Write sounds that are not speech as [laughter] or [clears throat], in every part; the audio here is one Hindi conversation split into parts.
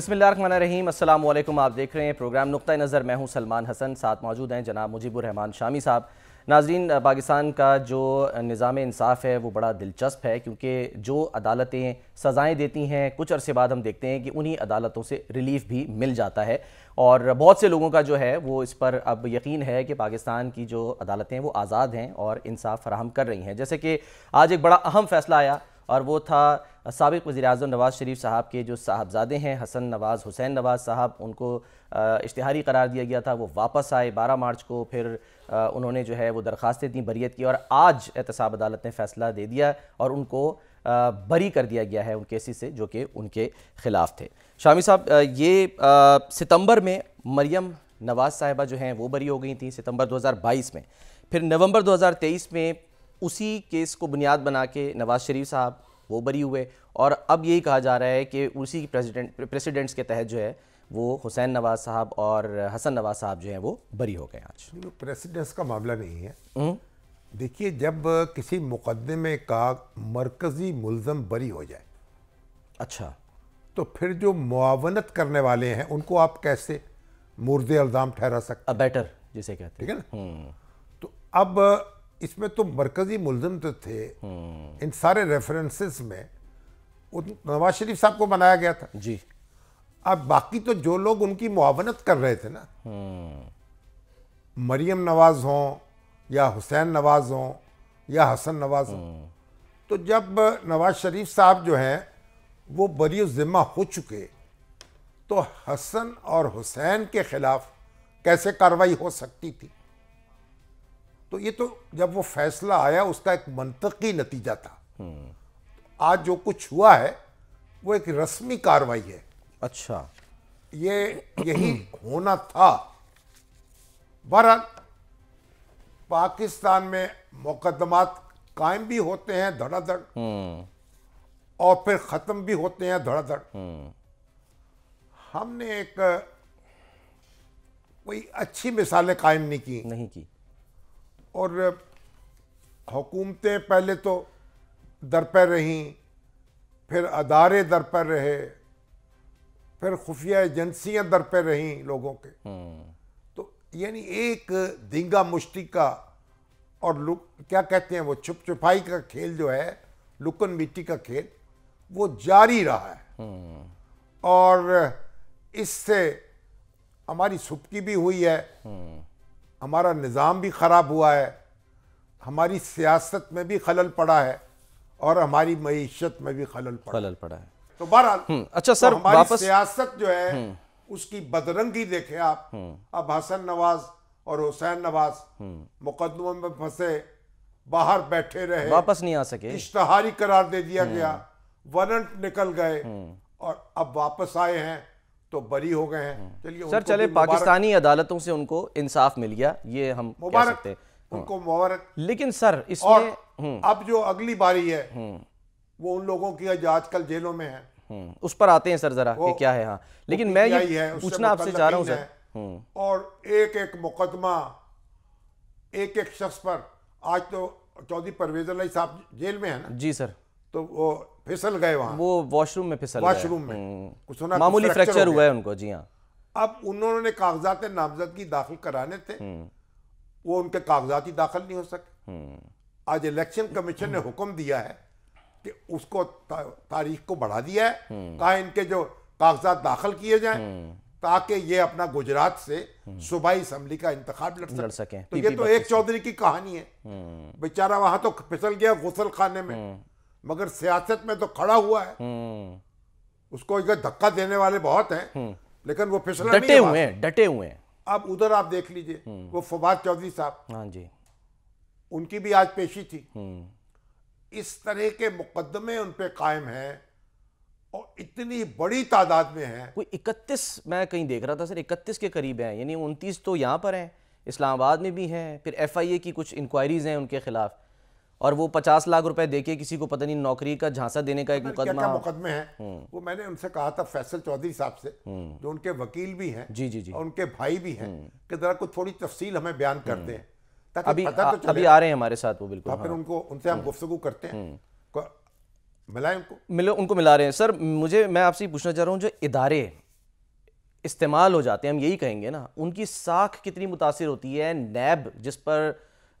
बिसमीम अल्लाम आप देख रहे हैं प्रोग्राम नुक़ नज़र मैं हूं सलमान हसन साथ मौजूद हैं जनाब मुजीबुररहमान शामी साहब नाजरीन पाकिस्तान का जो निज़ाम इंसाफ है वो बड़ा दिलचस्प है क्योंकि जो अदालतें सज़ाएँ देती हैं कुछ अरसे बाद हम देखते हैं कि उन्हीं अदालतों से रिलीफ भी मिल जाता है और बहुत से लोगों का जो है वो इस पर अब यकीन है कि पाकिस्तान की जो अदालतें वो आज़ाद हैं और इंसाफ फराहम कर रही हैं जैसे कि आज एक बड़ा अहम फ़ैसला आया और वो था सबक वज़ी अजम नवाज़ शरीफ साहब के जो साहबजादे हैं हसन नवाज़ हुसैन नवाज़ साहब उनको इश्तहारी करार दिया गया था वो वापस आए बारह मार्च को फिर उन्होंने जो है वो दरख्वास्तें दी बरीत की और आज एहतसाब अदालत ने फ़ैसला दे दिया और उनको बरी कर दिया गया है उन केसेस से जो कि उनके ख़िलाफ़ थे शामी साहब ये सितंबर में मरियम नवाज़ साहिबा जो हैं वो बरी हो गई थी सितंबर 2022 में फिर नवंबर 2023 में उसी केस को बुनियाद बना के नवाज़ शरीफ साहब वो बरी हुए और अब यही कहा जा रहा है कि उसी प्रेसिडेंट प्रेसिडेंट्स के तहत जो है वो हुसैन नवाज साहब और हसन नवाज साहब जो हैं वो बरी हो गए आज प्रेसिडेंट्स का मामला नहीं है हम्म। देखिए जब किसी मुकदमे का मरकज़ी मुलम बरी हो जाए अच्छा तो फिर जो मुआवनत करने वाले हैं उनको आप कैसे मुर्दे अल्जाम ठहरा सकते बेटर जिसे कहते हैं ठीक है ना हम्म। तो अब इसमें तो मरकजी मुलम तो थे हम्म। इन सारे रेफरेंसेस में नवाज शरीफ साहब को बनाया गया था जी अब बाकी तो जो लोग उनकी मुआवनत कर रहे थे ना हम्म। मरियम नवाज हों या हुसैन नवाज हों या हसन नवाज हों हम्म। तो जब नवाज शरीफ साहब जो हैं वो बरी ज़िम्मा हो चुके तो हसन और हुसैन के ख़िलाफ़ कैसे कार्रवाई हो सकती थी तो ये तो जब वो फैसला आया उसका एक मनतकी नतीजा था आज जो कुछ हुआ है वो एक रस्मी कार्रवाई है अच्छा ये यही होना था बहरहाल पाकिस्तान में मुकदमात कायम भी होते हैं धड़ाधड़ हम्म। और फिर ख़त्म भी होते हैं धड़ाधड़ हम्म। हमने एक कोई अच्छी मिसालें कायम नहीं की नहीं की और हुकूमतें पहले तो दर पर रहीं फिर अदारे दर पर रहे फिर खुफिया एजेंसियां दर पर रहीं लोगों के तो यानी एक दींगा मुश्ती का और लुक क्या कहते हैं वो छुप छुपाई का खेल जो है लुकन मिट्टी का खेल वो जारी रहा है और इससे हमारी सुपकी भी हुई है हमारा निज़ाम भी ख़राब हुआ है हमारी सियासत में भी खलल पड़ा है और हमारी मीशत में भी खलल पड़ा खलल पड़ा है तो बहरहाल हम्म, अच्छा सर तो हमारी सियासत जो है हम्म। उसकी बदरंगी देखे आप हम्म। अब हसन नवाज और हुसैन नवाज मुकदमों में फंसे बाहर बैठे रहे वापस नहीं आ सके इश्तहारी करार दे दिया गया वनंट निकल गए और अब वापस आए हैं तो बरी हो गए हैं हम्म। चलिए सर चले पाकिस्तानी अदालतों से उनको इंसाफ मिल गया ये हम मुबारक सकते हाँ। उनको मुबारक लेकिन सर इसमें हम्म। अब जो अगली बारी है हम्म। वो उन लोगों की जो आजकल जेलों में है उस पर आते हैं सर जरा कि क्या है हाँ लेकिन मैं ये पूछना आपसे चाह रहा हूँ और एक एक मुकदमा एक एक शख्स पर आज तो चौधरी परवेज साहब जेल में है ना जी सर तो वो फिसल गए वहां वो वॉशरूम में फिसल वॉशरूम में हम्म। कुछ ना मामूली फ्रैक्चर हुआ है उनको जी हाँ अब उन्होंने कागजात नामजदगी दाखिल कराने थे हम्म। वो उनके कागजात ही दाखिल नहीं हो सके हम्म। आज इलेक्शन कमीशन ने हुक्म दिया है कि उसको ता, तारीख को बढ़ा दिया है कहा इनके जो कागजात दाखिल किए जाए ताकि ये अपना गुजरात से सूबाई असम्बली का इंतखब लड़ सके, लड़ सके। तो ये तो एक चौधरी की कहानी है बेचारा वहां तो फिसल गया गुसल खाने में मगर सियासत में तो खड़ा हुआ है हम्म। उसको एक धक्का देने वाले बहुत हैं हम्म। लेकिन वो फिसला डटे हुए हैं डटे हुए हैं अब उधर आप देख लीजिए हम्म। वो फवाद चौधरी साहब हाँ जी उनकी भी आज पेशी थी इस तरह के मुकदमे उन पर कायम हैं और इतनी बड़ी तादाद में है कोई 31 मैं कहीं देख रहा था सर 31 के करीब हैं यानी 29 तो यहाँ पर हैं इस्लामाबाद में भी हैं फिर एफआईए की कुछ इंक्वायरीज हैं उनके खिलाफ और वो पचास लाख रुपए देके किसी को पता नहीं नौकरी का झांसा देने का एक मुकदमा क्या, क्या मुकदमे है हम्म। वो मैंने उनसे कहा था फैसल चौधरी साहब से हम्म। जो उनके वकील भी हैं जी जी जी और उनके भाई भी हैं हम्म। कि जरा कुछ थोड़ी तफसील हमें बयान करते हैं ताकि अभी पता तो अभी आ रहे हैं हमारे साथ वो बिल्कुल तो फिर हाँ। उनको उनसे हम गुफ्तु करते हैं मिलाएं उनको मिलो उनको मिला रहे हैं सर मुझे मैं आपसे पूछना चाह रहा हूँ जो इदारे इस्तेमाल हो जाते हैं हम यही कहेंगे ना उनकी साख कितनी मुतासर होती है नैब जिस पर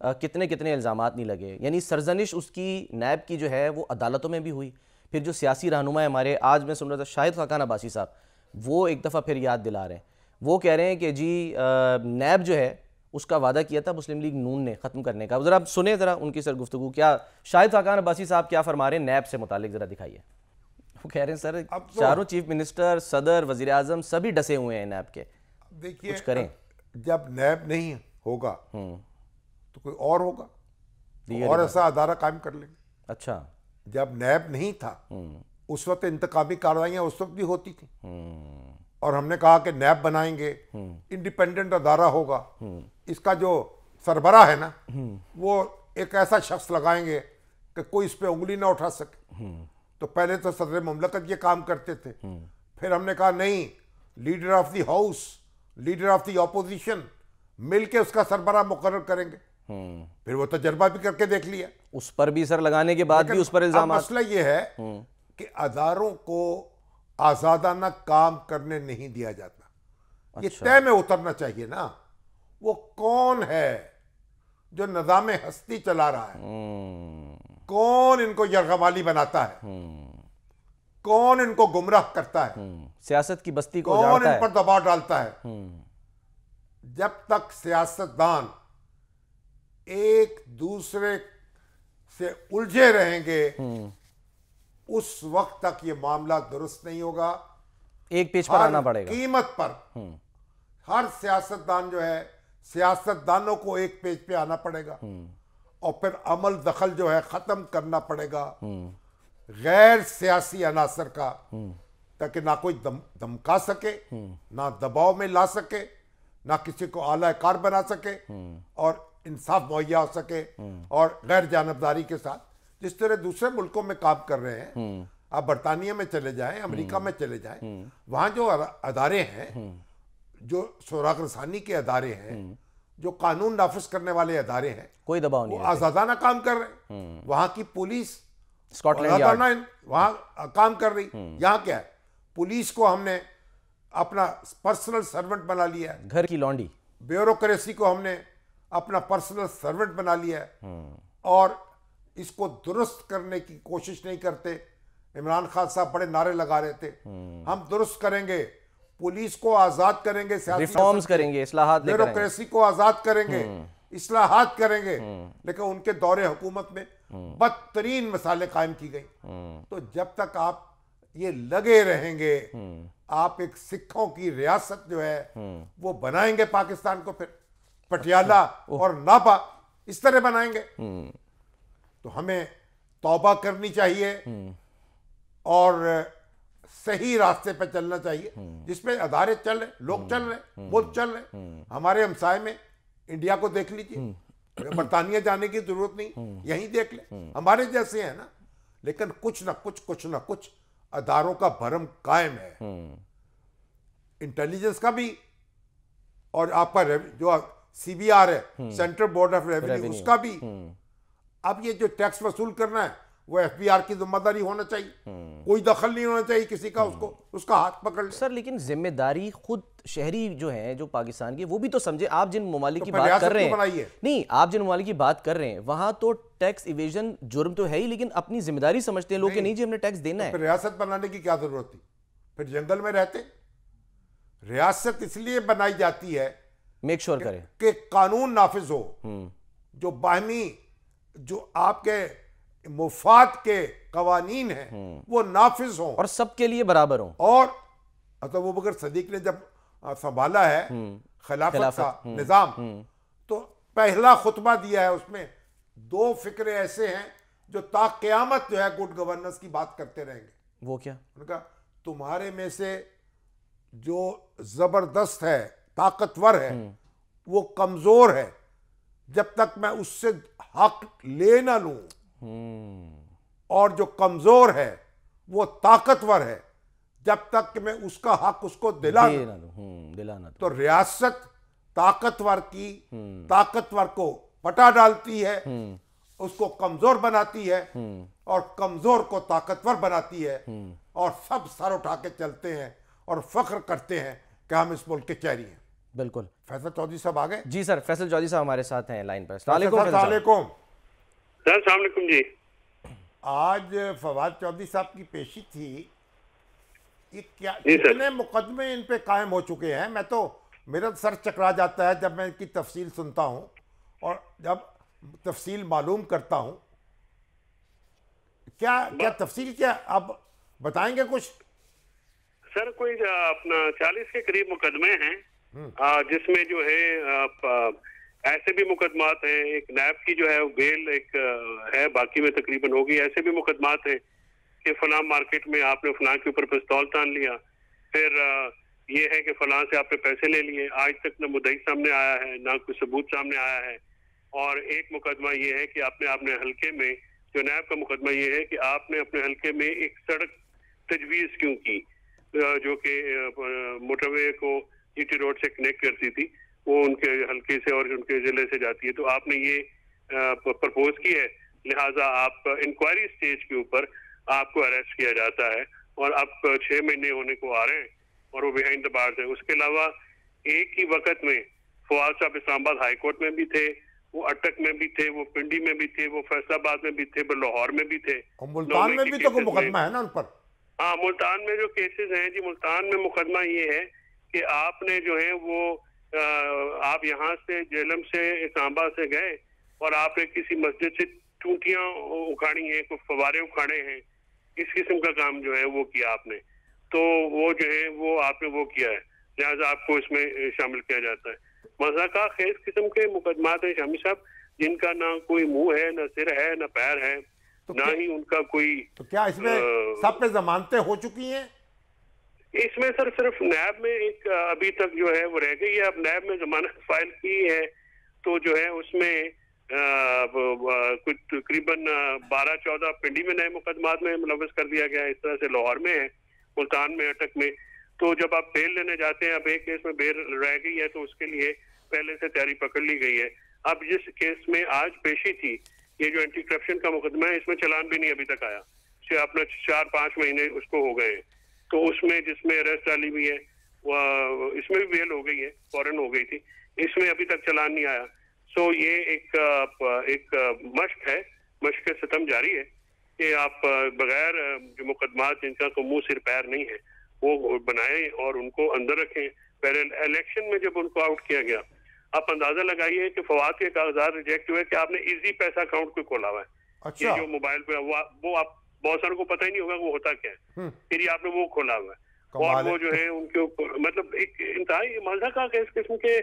कितने कितने इल्ज़ाम नहीं लगे यानी सरजनिश उसकी नैब की जो है वो अदालतों में भी हुई फिर जो सियासी रहनुमा हमारे आज मैं सुन रहा था शाहिद खाकान अब्बासी साहब वो एक दफ़ा फिर याद दिला रहे हैं वो कह रहे हैं कि जी नैब जो है उसका वादा किया था मुस्लिम लीग नून ने ख़त्म करने का ज़रा आप सुने ज़रा उनकी सर गुफ्तु क्या शाहिद खाकान अब्बासी साहब क्या फरमा रहे हैं नैब से मुतक ज़रा दिखाइए वो कह रहे हैं सर तो चारों चीफ मिनिस्टर सदर वजीर अजम सभी डसे हुए हैं नैब के देखिए कुछ करें जब नैब नहीं होगा हम्म। तो कोई और होगा तो और ऐसा अदारा कायम कर लेंगे अच्छा जब नैब नहीं था हम्म। उस वक्त इंतकामी कार्रवाइयाँ उस वक्त भी होती थी हम्म। और हमने कहा कि नैब बनाएंगे हम्म। इंडिपेंडेंट अदारा होगा इसका जो सरबरा है ना वो एक ऐसा शख्स लगाएंगे कि कोई इस पर उंगली ना उठा सके तो पहले तो सदर ममलकत ये काम करते थे फिर हमने कहा नहीं leader of the house leader of the opposition मिलके उसका सरबरा मुकर करेंगे हम्म। फिर वो तजर्बा भी करके देख लिया उस पर भी सर लगाने के बाद भी उस पर इल्जाम मसला ये है हम्म। कि अदारों को आजादाना काम करने नहीं दिया जाता अच्छा। ये तय में उतरना चाहिए ना वो कौन है जो निज़ाम हस्ती चला रहा है हम्म। कौन इनको यरगवाली बनाता है कौन इनको गुमराह करता है सियासत की बस्ती को कौन इन पर दबाव डालता है जब तक सियासतदान एक दूसरे से उलझे रहेंगे हम्म। उस वक्त तक ये मामला दुरुस्त नहीं होगा एक पेज पर आना पड़ेगा कीमत पर हम्म। हर सियासतदान जो है सियासतदानों को एक पेज पे आना पड़ेगा हम्म। और फिर अमल दखल जो है खत्म करना पड़ेगा गैर सियासी अनासर का ताकि ना कोई दम, धमका सके ना दबाव में ला सके ना किसी को आलाकार बना सके और इंसाफ मुहैया हो सके और गैर जानबदारी के साथ जिस तरह दूसरे मुल्कों में काम कर रहे हैं आप बरतानिया में चले जाएं अमेरिका में चले जाएं वहां जो अदारे हैं जो शोराग रसानी के अदारे हैं जो कानून नाफिज करने वाले अदारे हैं कोई दबाव नहीं आजादाना काम कर रहे हैं हम्म। वहां की पुलिस स्कॉटलैंड वहां काम कर रही हम्म। यहाँ क्या है पुलिस को हमने अपना पर्सनल सर्वेंट बना लिया घर की लॉन्डी ब्यूरोक्रेसी को हमने अपना पर्सनल सर्वेंट बना लिया है हम्म। और इसको दुरुस्त करने की कोशिश नहीं करते इमरान खान साहब बड़े नारे लगा रहे थे हम्म। हम दुरुस्त करेंगे पुलिस को आजाद करेंगे रिफॉर्म्स करेंगे ब्यूरोक्रेसी को आजाद करेंगे हम्म। इसलाहत करेंगे लेकिन उनके दौरे हुकूमत में बदतरीन मसाले कायम की गई तो जब तक आप ये लगे रहेंगे आप एक सिखों की रियासत जो है वो बनाएंगे पाकिस्तान को फिर पटियाला अच्छा। और नापा इस तरह बनाएंगे हम्म। तो हमें तौबा करनी चाहिए हम्म। और सही रास्ते पर चलना चाहिए हम्म। जिसमें अदारे चल रहे लोग चल रहे मुल्क चल रहे हमारे हमसाय में इंडिया को देख लीजिए बरतानिया जाने की जरूरत नहीं यहीं देख ले हमारे जैसे है ना लेकिन कुछ ना कुछ कुछ ना कुछ अदारों का भरम कायम है इंटेलिजेंस का भी और आपका जो सीबीआर है सेंट्रल बोर्ड ऑफ रेवेन्यू उसका भी हम्म। अब ये जो टैक्स वसूल करना है वो एफबीआर की जिम्मेदारी होना चाहिए हम्म। कोई दखल नहीं होना चाहिए किसी का हम्म। उसको उसका हाथ पकड़ सर लेकिन जिम्मेदारी खुद शहरी जो है जो पाकिस्तान की वो भी तो समझे आप जिन ममालिक तो बात कर रहे हैं नहीं आप जिन ममालिक की बात कर रहे हैं वहां तो टैक्स इवेजन जुर्म तो है ही लेकिन अपनी जिम्मेदारी समझते हैं लोग नहीं जी हमने टैक्स देना तो है रियासत बनाने की क्या जरूरत थी फिर जंगल में रहते रियासत इसलिए बनाई जाती है मेक श्योर करें कि कानून नाफिज हो हम्म। जो बाहमी जो आपके मुफात के कवानीन हैं हम्म। वो नाफिज हो और सबके लिए बराबर हो और अतः वो बकर सदीक ने जब संभाला है हम्म। खिलाफत, खिलाफत का निज़ाम तो पहला खुतबा दिया है उसमें दो फिक्रे ऐसे हैं जो ताकयामत क़्यामत जो है गुड गवर्नेंस की बात करते रहेंगे वो क्या उनका तुम्हारे में से जो ज़बरदस्त है ताकतवर है वो कमजोर है जब तक मैं उससे हक ले ना लू और जो कमजोर है वो ताकतवर है जब तक मैं उसका हक उसको दिला ना हम्म, दिलाना तो रियासत ताकतवर की हम्म। ताकतवर को पटा डालती है हम्म। उसको कमजोर बनाती है और कमजोर को ताकतवर बनाती है और सब सर उठा के चलते हैं और फख्र करते हैं कि हम इस मुल्क के चेहरी हैं बिल्कुल फैसल चौधरी साहब आ गए जी सर फैसल चौधरी साहब हमारे साथ हैं लाइन पर जी आज फवाद चौधरी साहब की पेशी थी ये क्या कितने मुकदमे इन पे कायम हो चुके हैं मैं तो मेरा सर चकरा जाता है जब मैं इनकी तफसील सुनता हूँ और जब तफसील मालूम करता हूँ क्या क्या तफसील क्या आप बताएंगे कुछ सर कोई अपना चालीस के करीब मुकदमे हैं जिसमें जो है ऐसे भी मुकदमात हैं एक नैब की जो है बेल एक है बाकी में तकरीबन होगी ऐसे भी मुकदमात हैं कि फलां मार्केट में आपने फलां के ऊपर पिस्तौल तान लिया फिर ये है कि फलां से आपने पैसे ले लिए आज तक ना मुदई सामने आया है ना कोई सबूत सामने आया है और एक मुकदमा ये है कि आपने अपने हल्के में जो नैब का मुकदमा ये है कि आपने अपने हल्के में एक सड़क तजवीज़ क्यों की जो कि मोटरवे को जीटी रोड से कनेक्ट करती थी वो उनके हल्के से और उनके जिले से जाती है तो आपने ये प्रपोज की है लिहाजा आप इंक्वायरी स्टेज के ऊपर आपको अरेस्ट किया जाता है और आप छह महीने होने को आ रहे हैं और वो बिहाइंड द बार्स है उसके अलावा एक ही वक्त में फवाद साहब इस्लामाबाद हाईकोर्ट में भी थे वो अटक में भी थे वो पिंडी में भी थे वो फैसलाबाद में भी थे वो लाहौर में भी थे मुल्तान में भी तो मुकदमा है ना उन पर हाँ मुल्तान में जो केसेस हैं जी मुल्तान में मुकदमा ये है कि आपने जो है वो आ, आप यहाँ से जेलम से सांबा से गए और आपने किसी मस्जिद से टूटियाँ उखाड़ी हैं कुछ फवारे उखाड़े हैं इस किस्म का काम जो है वो किया आपने तो वो जो है वो आपने वो किया है लिहाजा आपको इसमें शामिल किया जाता है मजाका खेस किस्म के मुकदमात हैं शामी साहब जिनका ना कोई मुंह है ना सिर है ना पैर है तो ना ही उनका कोई तो क्या इसमें आ, सब पे जमानतें हो चुकी हैं इसमें सर सिर्फ नैब में एक अभी तक जो है वो रह गई है अब नैब में जमानत [laughs] फाइल की है तो जो है उसमें कुछ तकरीबन बारह चौदह पिंडी में नए मुकदमा में मुलवस कर दिया गया है इस तरह से लाहौर में है मुल्तान में अटक में तो जब आप बेल लेने जाते हैं अब एक केस में बेल रह गई है तो उसके लिए पहले से तैयारी पकड़ ली गई है अब जिस केस में आज पेशी थी ये जो एंटी करप्शन का मुकदमा है इसमें चलान भी नहीं अभी तक आया अपना चार पांच महीने उसको हो गए हैं तो उसमें जिसमें अरेस्ट डाली हुई है वह इसमें भी बेल हो गई है फॉरन हो गई थी इसमें अभी तक चलान नहीं आया सो ये एक एक मश्क है मश्क सितम जारी है कि आप बगैर जो मुकदमा जिनका को तो मुंह सिर पैर नहीं है वो बनाएं और उनको अंदर रखें पहले इलेक्शन में जब उनको आउट किया गया आप अंदाजा लगाइए कि फवाद के कागजात रिजेक्ट हुए कि आपने इजी पैसा अकाउंट को खोला हुआ है अच्छा। जो मोबाइल पे वो आप बहुत सारों को पता ही नहीं होगा वो होता क्या है हम्म। फिर आपने वो खोला हुआ है और वो जो है उनके ऊपर मतलब एक इंतहा मजा का इस किस्म के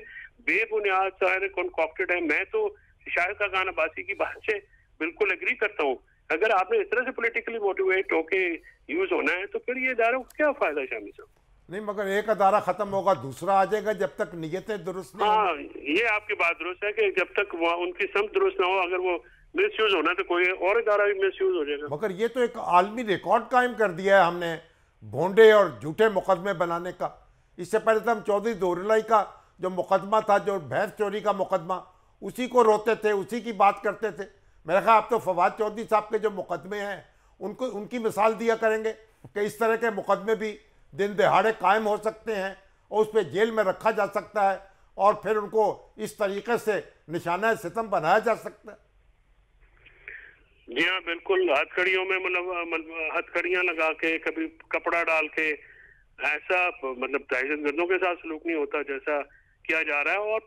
बेबुनियाद शायर कॉन्कॉप्टेड है मैं तो शायर का गाना बासी की बात से बिल्कुल एग्री करता हूँ अगर आपने इस तरह से पोलिटिकली मोटिवेट होके यूज होना है तो फिर ये इधारों को क्या फायदा है शामिल साहब नहीं मगर एक अदारा खत्म होगा दूसरा आ जाएगा जब तक नियतें दुरुस्त हाँ ये आपकी बात दुरुस्त है कि जब तक वहाँ उनकी सम दुरुस्त ना हो अगर वो मिस यूज होना तो कोई और इदारा भी मिस यूज हो जाएगा मगर ये तो एक आलमी रिकॉर्ड कायम कर दिया है हमने भोंडे और झूठे मुकदमे बनाने का इससे पहले तो हम चौधरी दोरलाई का जो मुकदमा था जो भैंस चोरी का मुकदमा उसी को रोते थे उसी की बात करते थे मेरा ख्याल आप तो फवाद चौधरी साहब के जो मुकदमे हैं उनको उनकी मिसाल दिया करेंगे कि इस तरह के मुकदमे भी दिन दिहाड़े कायम हो सकते हैं और उस पर जेल में रखा जा सकता है और फिर उनको इस तरीके से निशाना सितम बनाया जा सकता है जी हाँ बिल्कुल हथकड़ियों में मतलब, मतलब हथकड़ियां लगा के कभी कपड़ा डाल के ऐसा मतलब दहशत गर्दों के साथ सलूक नहीं होता जैसा किया जा रहा है और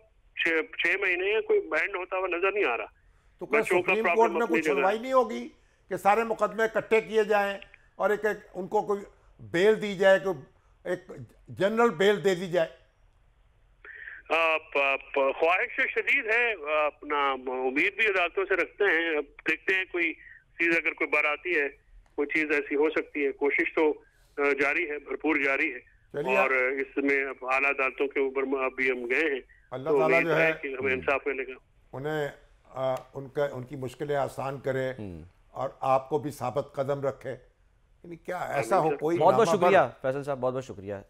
छह महीने कोई बैंड होता हुआ नजर नहीं आ रहा तो क्या सुप्रीम कोर्ट में कुछ सुनवाई नहीं होगी कि सारे मुकदमे इकट्ठे किए जाएं और एक, एक उनको कोई बेल दी जाए कोई एक जनरल बेल दे दी जाए ख्वाहिश शदीद है अपना उम्मीद भी अदालतों से रखते हैं अब देखते हैं कोई चीज़ अगर कोई बार आती है कोई चीज़ ऐसी हो सकती है कोशिश तो जारी है भरपूर जारी है और इसमें अब आला अदालतों के ऊपर अभी हम गए हैं अल्लाह तो ताला जो है, कि हमें इंसाफ मिलेगा उन्हें आ, उनका उनकी मुश्किलें आसान करे हम्म। और आपको भी साबत कदम रखे क्या ऐसा हो कोई बहुत बहुत शुक्रिया फैसल साहब बहुत बहुत शुक्रिया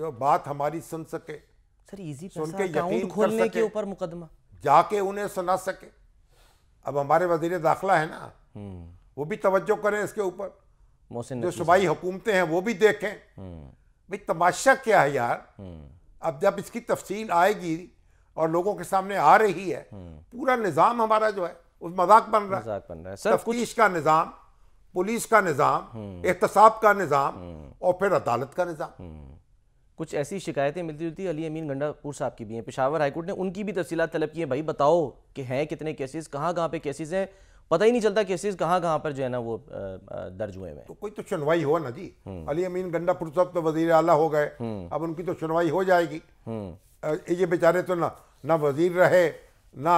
जो बात हमारी सुन सके सर इजी पैसा अकाउंट खोलने के ऊपर मुकदमा जाके उन्हें सुना सके अब हमारे वजीर दाखला है ना हम्म। वो भी तवज्जो करें इसके ऊपर जो सुबाई हुकूमतें हैं वो भी देखें हम्म। भाई तमाशा क्या है यार हम्म। अब जब इसकी तफसील आएगी और लोगों के सामने आ रही है पूरा निज़ाम हमारा जो है उस मजाक बन रहा मजाक बन रहा है सर तफ्तीश का निज़ाम पुलिस का निज़ाम एहतसाब का निज़ाम और फिर अदालत का निज़ाम कुछ ऐसी शिकायतें मिलती जुलती अली अमीन गंडापुर साहब की भी हैं पिशावर हाईकोर्ट ने उनकी भी तफसीत तलब की है भाई बताओ कि हैं कितने केसेस कहाँ कहाँ पे केसेस हैं पता ही नहीं चलता केसेस कहाँ कहाँ पर जो है ना वो दर्ज हुए हैं तो कोई तो सुनवाई हो ना जी हम्म। अली अमीन गंडापुर साहब तो वजीर अला हो गए हम्म। अब उनकी तो सुनवाई हो जाएगी हम्म। ये बेचारे तो ना ना वजीर रहे ना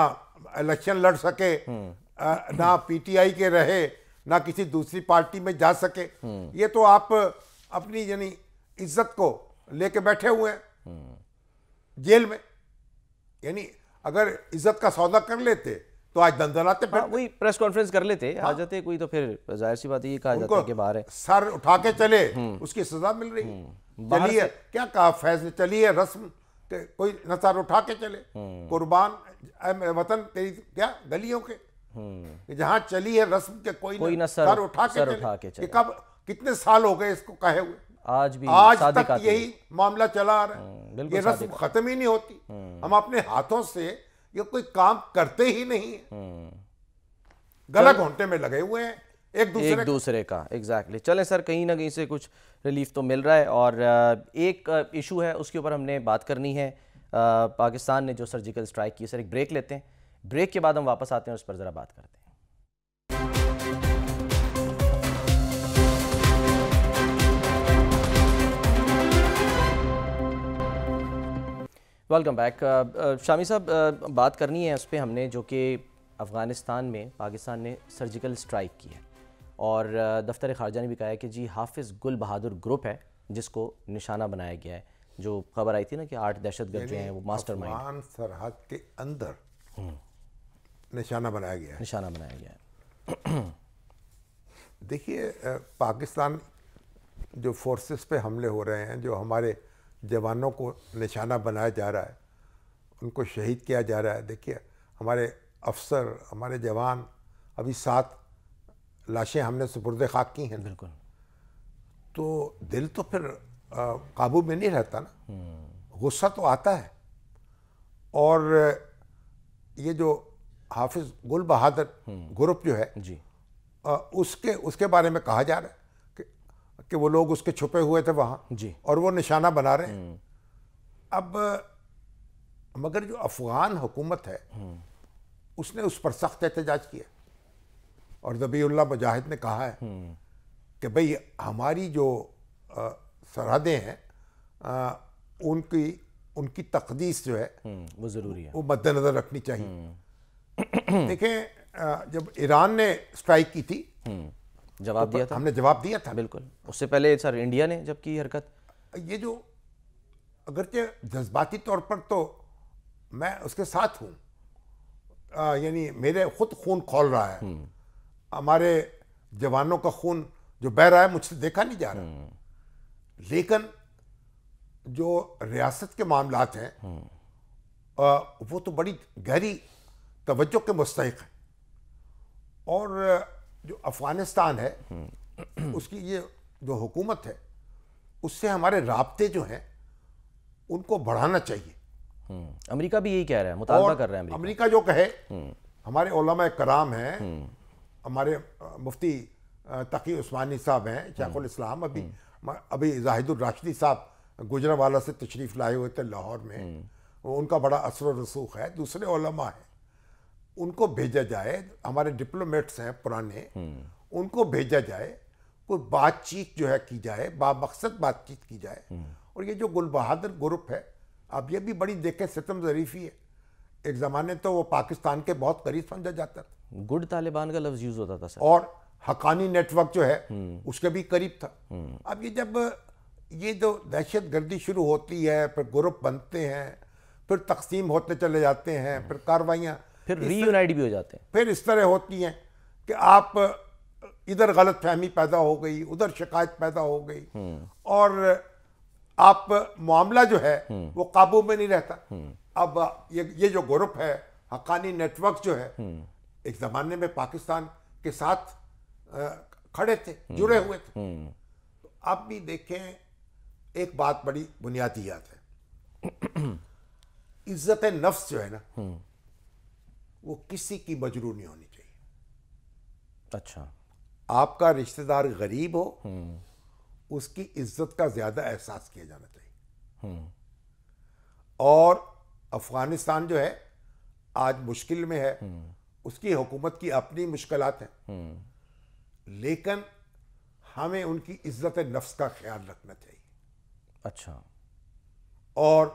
इलेक्शन लड़ सके ना पीटीआई के रहे ना किसी दूसरी पार्टी में जा सके ये तो आप अपनी यानी इज्जत को लेके बैठे हुए हैं जेल में यानी अगर इज्जत का सौदा कर लेते तो आज दंदलाते फिर हाँ, वही प्रेस कॉन्फ्रेंस कर लेते हाँ। आ जाते कोई तो फिर जाहिर सी बात ये कहा जाता है कि बाहर है सर उठा के चले हम्म। उसकी सजा मिल रही है हम्म। चलिए क्या कहा फैज ने चलिए रस्म कोई न सर उठा के चले हम्म। कुर्बान वतन तेरी क्या गलियों के जहाँ चली है रस्म के कोई, कोई न सर, सर उठा के कब कितने साल हो गए इसको कहे हुए आज भी आज तक यही मामला चला आ रहा है हम्म, ये रस्म खत्म ही नहीं होती हम्म। हम अपने हाथों से ये कोई काम करते ही नहीं हम्म। गलत घंटे में लगे हुए हैं एक दूसरे एक दूसरे का एग्जैक्टली exactly. चले सर कहीं ना कहीं से कुछ रिलीफ तो मिल रहा है और एक इशू है उसके ऊपर हमने बात करनी है पाकिस्तान ने जो सर्जिकल स्ट्राइक की सर एक ब्रेक लेते हैं ब्रेक के बाद हम वापस आते हैं उस पर ज़रा बात करते हैं वेलकम बैक शामी साहब बात करनी है उस पर हमने जो कि अफ़गानिस्तान में पाकिस्तान ने सर्जिकल स्ट्राइक की है और दफ्तर खारजा ने भी कहा है कि जी हाफिज़ गुल बहादुर ग्रुप है जिसको निशाना बनाया गया है जो खबर आई थी ना कि आठ दहशत गर्द जो हैं वो मास्टर माइंड सरहद के अंदर हम्म। निशाना बनाया गया है निशाना बनाया गया है देखिए पाकिस्तान जो फोर्सेस पे हमले हो रहे हैं जो हमारे जवानों को निशाना बनाया जा रहा है उनको शहीद किया जा रहा है देखिए हमारे अफसर हमारे जवान अभी सात लाशें हमने सुपुर्द खाक की हैं बिल्कुल तो दिल तो फिर काबू में नहीं रहता ना हम्म। गुस्सा तो आता है और ये जो हाफिज गुल बहादुर हम्म। ग्रुप जो है जी आ, उसके उसके बारे में कहा जा रहा है कि वो लोग उसके छुपे हुए थे वहाँ जी और वो निशाना बना रहे हैं हम्म। अब मगर जो अफगान हुकूमत है हम्म। उसने उस पर सख्त एहतजाज किया और जबील्ला मुजाहिद ने कहा है हम्म। कि भाई हमारी जो सरहदें हैं उनकी उनकी तकदीस जो है वो ज़रूरी है वो मद्देनजर रखनी चाहिए देखें जब ईरान ने स्ट्राइक की थी जवाब तो दिया था हमने जवाब दिया था बिल्कुल उससे पहले सर इंडिया ने जब की हरकत ये जो अगरचे जज्बाती तौर पर तो मैं उसके साथ हूँ यानी मेरे खुद खून खोल रहा है हम्म। हमारे जवानों का खून जो बह रहा है मुझसे देखा नहीं जा रहा हम्म। लेकिन जो रियासत के मामला हैं हम्म। वो तो बड़ी गहरी तवज्जो के मुस्तक हैं और जो अफगानिस्तान है उसकी ये जो हुकूमत है उससे हमारे रबते जो हैं उनको बढ़ाना चाहिए हम्म, अमेरिका भी यही कह रहा है मुतालबा कर रहा है अमेरिका, अमेरिका जो कहे हम्म। हमारे ओलमा कराम हैं हम्म। हमारे मुफ्ती तकी उस्मानी साहब हैं शेखुल इस्लाम अभी अभी जाहिदुलराशदी साहब साहब गुजरावाला से तशरीफ़ लाए हुए थे लाहौर में उनका बड़ा असर रसूख है दूसरे ओलमा हैं उनको भेजा जाए हमारे डिप्लोमेट्स हैं पुराने हम्म। उनको भेजा जाए कोई बातचीत जो है की जाए बामकसद बातचीत की जाए हम्म। और ये जो गुल बहादुर ग्रुप है अब ये भी बड़ी देखें सितम जरीफी है एक ज़माने तो वो पाकिस्तान के बहुत करीब समझा जाता था गुड तालिबान का लफ्ज़ यूज़ होता था सर। और हकानी नेटवर्क जो है हम्म। उसके भी करीब था अब ये जब ये जो दहशत गर्दी शुरू होती है फिर ग्रुप बनते हैं फिर तकसीम होते चले जाते हैं फिर कार्रवाइयाँ फिर रीयूनाइट भी हो जाते हैं फिर इस तरह होती हैं कि आप इधर गलत फहमी पैदा हो गई उधर शिकायत पैदा हो गई हम्म। और आप मामला जो है हम्म। वो काबू में नहीं रहता हम्म। अब ये ये जो ग्रुप है हकानी नेटवर्क जो है एक ज़माने में पाकिस्तान के साथ खड़े थे जुड़े हुए थे तो आप भी देखें एक बात बड़ी बुनियादी याद है [clears throat] इज्जत नफ्स जो है ना वो किसी की मजरू नहीं होनी चाहिए अच्छा आपका रिश्तेदार गरीब हो हम्म। उसकी इज्जत का ज़्यादा एहसास किया जाना चाहिए हम्म। और अफगानिस्तान जो है आज मुश्किल में है हम्म। उसकी हुकूमत की अपनी मुश्किल है लेकिन हमें उनकी इज्जत नफ्स का ख्याल रखना चाहिए अच्छा और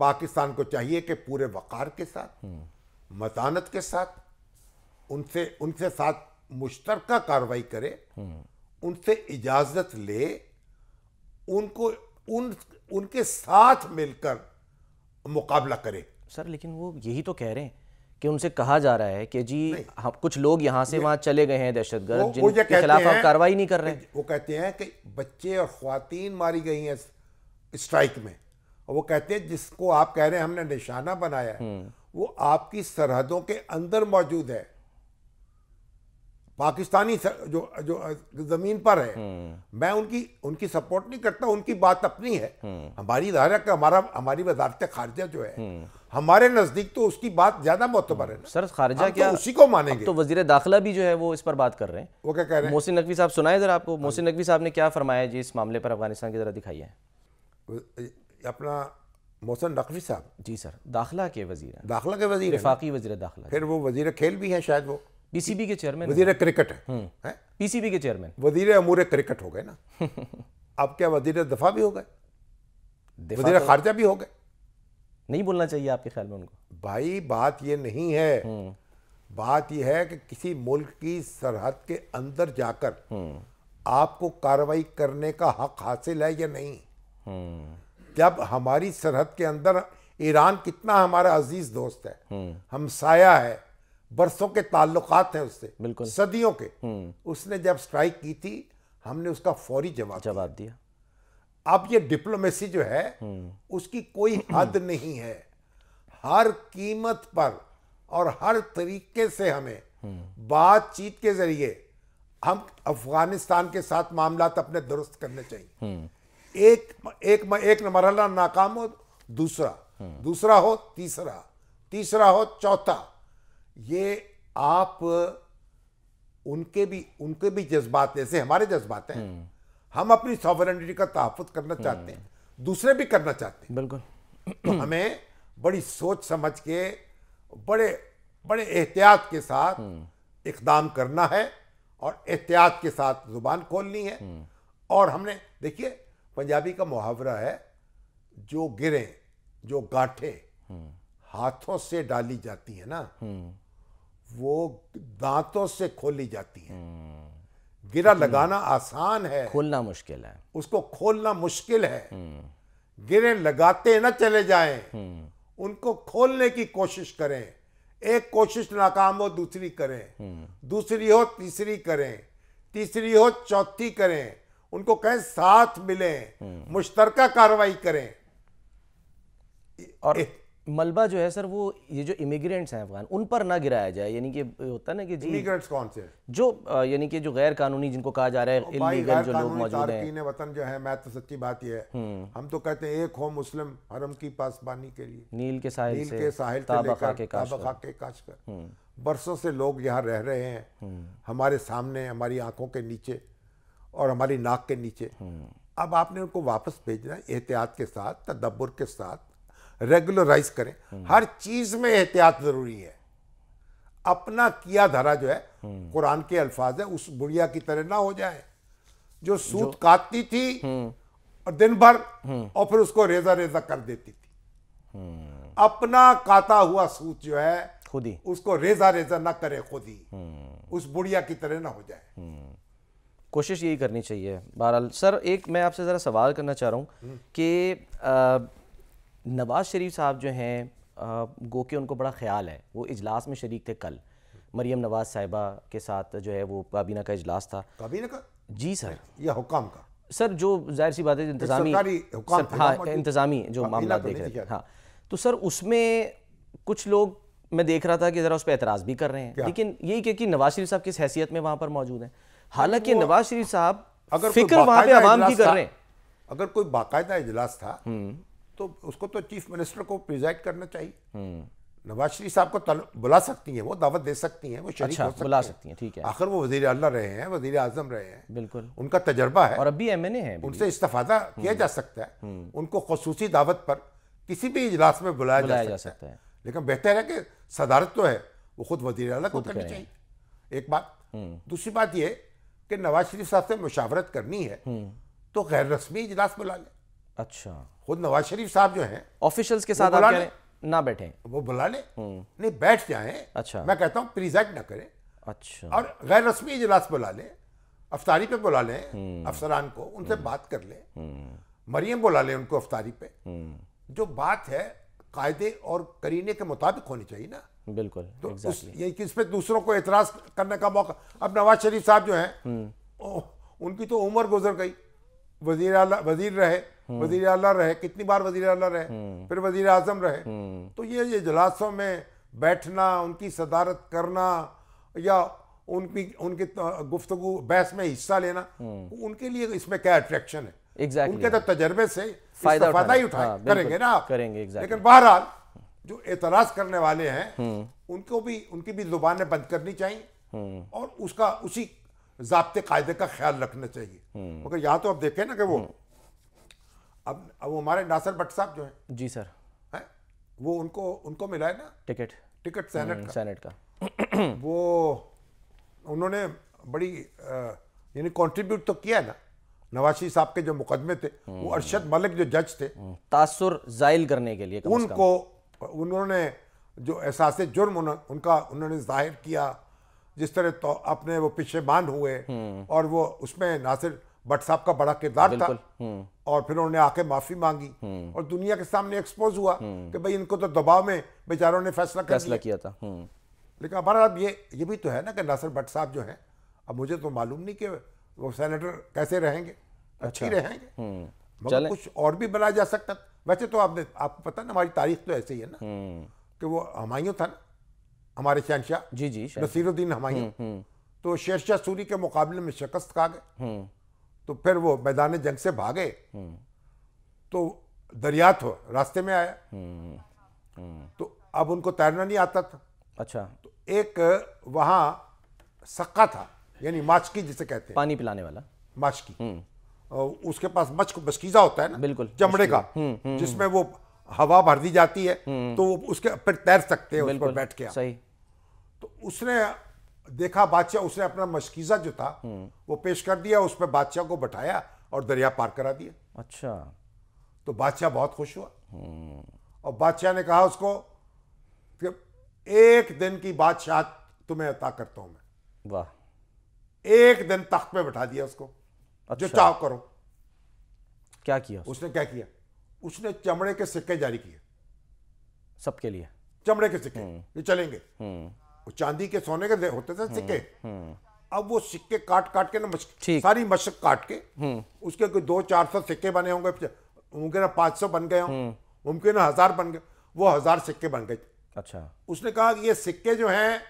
पाकिस्तान को चाहिए कि पूरे वक़ार के साथ मतानत के साथ उनसे उनके साथ मुश्तरका कार्रवाई करे उनसे इजाज़त ले उनको उन उनके साथ मिलकर मुकाबला करे सर लेकिन वो यही तो कह रहे हैं कि उनसे कहा जा रहा है कि जी हाँ, कुछ लोग यहाँ से वहां चले गए हैं दहशत गर्द जिनके खिलाफ आप कार्रवाई नहीं कर रहे वो कहते हैं कि बच्चे और खुवान मारी गई हैं स्ट्राइक में और वो कहते हैं जिसको आप कह रहे हैं हमने निशाना बनाया है हम्म। वो आपकी सरहदों के अंदर मौजूद है पाकिस्तानी जो जो जमीन पर है हम्म। मैं उनकी उनकी सपोर्ट नहीं करता उनकी बात अपनी है हम्म। हमारी का हमारा हमारी वजारत खारजा जो है हम्म। हमारे नजदीक तो उसकी बात ज्यादा मोतबर है सर खारजा तो क्या तो उसी को मानेंगे तो वजीर दाखिला भी जो है वो इस पर बात कर रहे हैं वो क्या कह रहे हैं मोहसिन नकवी साहब सुनाए जरा आपको हाँ मोहसिन नकवी साहब ने क्या फरमाया जी इस मामले पर अफगानिस्तान की जरा दिखाई है अपना मोहसन नकवी साहब जी सर दाखिला के वजीर दाखिला के वजीर वफाकी वजी दाखिला फिर वो वजीर खेल भी हैं शायद वो पीसीबी के चेयरमैन वजीर क्रिकेट है हम्म। पीसीबी के चेयरमैन वजीर अमूर क्रिकेट हो गए ना [laughs] अब क्या वजीर दफा भी हो गए वजीर तो- खारजा भी हो गए नहीं बोलना चाहिए आपके ख्याल में उनको भाई बात ये नहीं है हम्म। बात यह है कि किसी मुल्क की सरहद के अंदर जाकर हम्म। आपको कार्रवाई करने का हक हासिल है या नहीं जब हमारी सरहद के अंदर ईरान कितना हमारा अजीज दोस्त है हम्म। हम साया है बरसों के ताल्लुकात हैं उससे बिल्कुल सदियों के हम्म। उसने जब स्ट्राइक की थी हमने उसका फौरी जवाब जवाब दिया अब ये डिप्लोमेसी जो है हम्म। उसकी कोई हद नहीं है हर कीमत पर और हर तरीके से हमें बातचीत के जरिए हम अफगानिस्तान के साथ मामला अपने दुरुस्त करने चाहिए एक एक एक मरहला नाकाम हो दूसरा दूसरा हो तीसरा तीसरा हो चौथा ये आप उनके भी उनके भी जज्बात जैसे हमारे जज्बात हैं हम्म। हम अपनी सॉवरिटी का तहफुज करना हम्म। चाहते हैं दूसरे भी करना चाहते हैं बिल्कुल तो हमें बड़ी सोच समझ के बड़े बड़े एहतियात के साथ हम्म। इकदाम करना है और एहतियात के साथ ज़ुबान खोलनी है और हमने देखिए पंजाबी का मुहावरा है जो गिरे जो गाठे हम्म। हाथों से डाली जाती है ना हम्म। वो दांतों से खोली जाती है हम्म। गिरा लगाना आसान है खोलना मुश्किल है उसको खोलना मुश्किल है गिरे लगाते ना चले जाए उनको खोलने की कोशिश करें एक कोशिश नाकाम हो दूसरी करें दूसरी हो तीसरी करें तीसरी हो चौथी करें उनको कहें साथ मिले हम्म। मुश्तरका कार्रवाई करें और मलबा जो है सर वो ये जो इमिग्रेंट्स हैं अफगान उन पर ना गिराया जाए यानी कि होता ना कि जी इमिग्रेंट्स कौन से जो यानी कि जो गैर कानूनी जिनको कहा जा रहा है जो लोग मौजूद हैं वतन जो है मैं तो सच्ची बात ये है हम्म। हम तो कहते हैं एक हो मुस्लिम हरम की पासबानी के लिए नील के साहिल नील के साहिल के काश कर हम्म। बरसों से लोग यहाँ रह रहे हैं हमारे सामने हमारी आंखों के नीचे और हमारी नाक के नीचे हम्म। अब आपने उनको वापस भेजना है एहतियात के साथ तदब्बर के साथ रेगुलराइज करें हम्म। हर चीज में एहतियात जरूरी है अपना किया धरा जो है हम्म। कुरान के अल्फाज है उस बुढ़िया की तरह ना हो जाए जो सूत काटती थी और दिन भर और फिर उसको रेजा रेजा कर देती थी अपना काटा हुआ सूत जो है खुद ही उसको रेजा रेजा ना करे खुद ही उस बुढ़िया की तरह ना हो जाए कोशिश यही करनी चाहिए बहरहाल सर एक मैं आपसे ज़रा सवाल करना चाह रहा हूँ हम्म। कि नवाज़ शरीफ साहब जो हैं गो के उनको बड़ा ख्याल है वो इजलास में शरीक थे कल मरियम नवाज साहिबा के साथ जो है वो काबीना का इजलास था काबीना का जी सर या हुकाम का सर जो जाहिर सी बात है तो इंतजामी सर, हाँ इंतजामी जो मामला तो देख रहे हैं हाँ तो सर उसमें कुछ लोग मैं देख रहा था कि ज़रा उस पर एतराज़ भी कर रहे हैं लेकिन यही कि नवाज शरीफ साहब किस हैसियत में वहाँ पर मौजूद हैं हालांकि नवाज शरीफ साहब अगर फिक्र वहां पे आवाम की कर रहे हैं अगर कोई बाकायदा इजलास था हम्म। तो उसको तो चीफ मिनिस्टर को प्रिजाइड करना चाहिए हम्म। नवाज शरीफ साहब को बुला सकती हैं वो दावत दे सकती हैं वो शरीक अच्छा, हो सकती बुला सकती हैं ठीक है आखिर वो वजीर अल्लाह रहे हैं वजीर आजम रहे हैं बिल्कुल उनका तजर्बा है और अभी एम एन ए है उनसे इस्तफादा किया जा हम्म। सकता है उनको खसूसी दावत पर किसी भी इजलास में बुलाया, बुलाया जा, सकता है लेकिन बेहतर है कि सदारत तो है वो खुद वजीर अल्लाह को करनी चाहिए एक बात दूसरी बात यह कि नवाज शरीफ साहब से मुशावरत करनी है हम्म। तो गैर रस्मी इजलास बुला लें अच्छा खुद नवाज शरीफ साहब जो हैं ऑफिशियल्स के साथ बुला लें ना बैठे वो बुला लें हम्म। नहीं बैठ जाए अच्छा मैं कहता हूँ प्रिजाइड ना करें अच्छा और गैर रस्मी इजलास बुला लें अफतारी पे बुला लें हम्म। अफसरान को उनसे बात कर लें मरियम बुला लें उनको अफतारी पे जो बात है कायदे और करीने के मुताबिक होनी चाहिए ना बिल्कुल तो exactly. यही किस पे दूसरों को एतराज करने का मौका अब नवाज शरीफ साहब जो हम्म। ओ, उनकी तो उम्र गुजर गई वजीर आला वजीर रहे हम्म। वजीर अला रहे कितनी बार वजीर अला रहे हम्म। फिर वजीर आजम रहे तो ये ये जलासों में बैठना उनकी सदारत करना या उनकी उनकी गुफ्तु बहस में हिस्सा लेना उनके लिए इसमें क्या अट्रैक्शन है exactly. उनके तो तजर्बे से फायदा ही उठा हाँ, करेंगे ना करेंगे लेकिन बहरहाल जो एतराज करने वाले हैं हम्म। उनको भी उनकी भी जुबानें बंद करनी चाहिए हम्म। और उसका उसी जबते कायदे का ख्याल रखना चाहिए हम्म। मगर तो यहाँ तो आप देखें ना कि वो अब अब हमारे नासर भट्ट साहब जो है जी सर है वो उनको उनको मिला है ना टिकट टिकट सेनेट का सेनेट का [clears throat] वो उन्होंने बड़ी यानी कंट्रीब्यूट तो किया है ना नवाशी साहब के जो मुकदमे थे वो अरशद मलिक जो जज थे तासुर जायल करने के लिए कम उनको उन्होंने जो एहसास जुर्म उन, उनका उन्होंने जाहिर किया जिस तरह तो अपने वो पिछेमान हुए हम्म। और वो उसमें नासिर भट्ट साहब का बड़ा किरदार था हम्म। और फिर उन्होंने आके माफी मांगी हम्म। और दुनिया के सामने एक्सपोज हुआ कि भाई इनको तो दबाव में बेचारों ने फैसला फैसला किया था लेकिन हमारा अब ये ये भी तो है ना कि नासिर भट्ट साहब जो है अब मुझे तो मालूम नहीं कि वो सैनेटर कैसे रहेंगे अच्छी अच्छा। रहेंगे मगर कुछ और भी बनाया जा सकता वैसे तो आपने आपको पता ना हमारी तारीख तो ऐसे ही है ना हम्म। कि वो हमायूं था ना हमारे शहनशाह जी जी नसीरुद्दीन हमायूं हम्म, हम्म। तो शेरशाह सूरी के मुकाबले में शिकस्त खा गए तो फिर वो मैदान जंग से भागे तो दरिया थो तो रास्ते में आया तो अब उनको तैरना नहीं आता था अच्छा तो एक वहाँ सक्का था यानी माचकी जिसे कहते हैं पानी पिलाने वाला माचकी उसके पास मच्छ मस्कीजा होता है ना बिल्कुल चमड़े का हम्म, हम्म, जिसमें हम्म। वो हवा भर दी जाती है तो वो उसके फिर तैर सकते हैं उस पर बैठ के सही तो उसने देखा बादशाह उसने अपना मशकीजा जो था वो पेश कर दिया उस पर बादशाह को बैठाया और दरिया पार करा दिया अच्छा तो बादशाह बहुत खुश हुआ और बादशाह ने कहा उसको कि एक दिन की बादशाह तुम्हें अता करता हूं मैं वाह एक दिन तख्त पे बैठा दिया उसको अच्छा। जो चाव करो क्या किया उसने क्या किया उसने चमड़े के सिक्के जारी किए सबके लिए चमड़े के सिक्के हम्म। ये चलेंगे हम्म। वो चांदी के सोने के होते थे सिक्के हम्म, अब वो सिक्के काट काट के ना सारी मशक काट के उसके कोई दो चार सौ सिक्के बने होंगे मुमकिन पांच सौ बन गए हों मुमकिन हजार बन गए वो हजार सिक्के बन गए अच्छा उसने कहा कि ये सिक्के जो हैं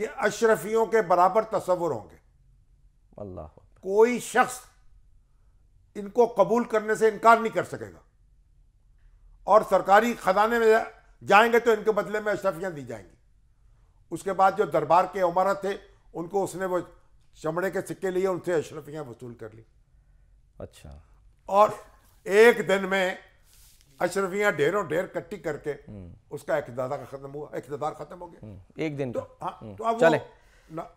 ये अशरफियों के बराबर तस्वुर होंगे अल्लाह कोई शख्स इनको कबूल करने से इनकार नहीं कर सकेगा और सरकारी खजाने में जाएंगे तो इनके बदले में अशरफियाँ दी जाएंगी उसके बाद जो दरबार के उमरा थे उनको उसने वो चमड़े के सिक्के लिए उनसे अशरफियाँ वसूल कर ली अच्छा और एक दिन में अशरफियाँ ढेरों ढेर कट्टी करके हम्म। उसका इकतदार का खत्म हुआ इकतदार खत्म हो गया हम्म। एक दिन तो हाँ हम्म। तो अब चले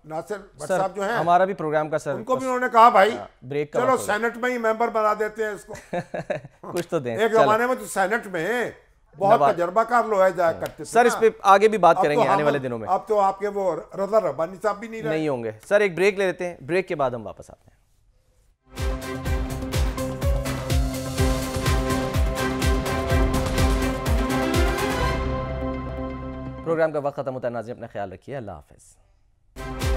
नासिर सर जो है हमारा भी प्रोग्राम का सर उनको भी उन्होंने कहा भाई ब्रेक हाँ, का चलो सेनेट में ही मेंबर बना देते हैं इसको [laughs] कुछ तो दें एक जमाने में तो सेनेट में बहुत हाँ। करते सर इस पे आगे भी बात तो करेंगे आने वाले दिनों में अब तो आपके वो रजा रबानी साहब भी नहीं नहीं होंगे सर एक ब्रेक ले लेते हैं ब्रेक के बाद हम वापस आते हैं प्रोग्राम का वक्त खत्म होता है नाजिम अपना ख्याल रखिए अल्लाह हाफिज़ Bye.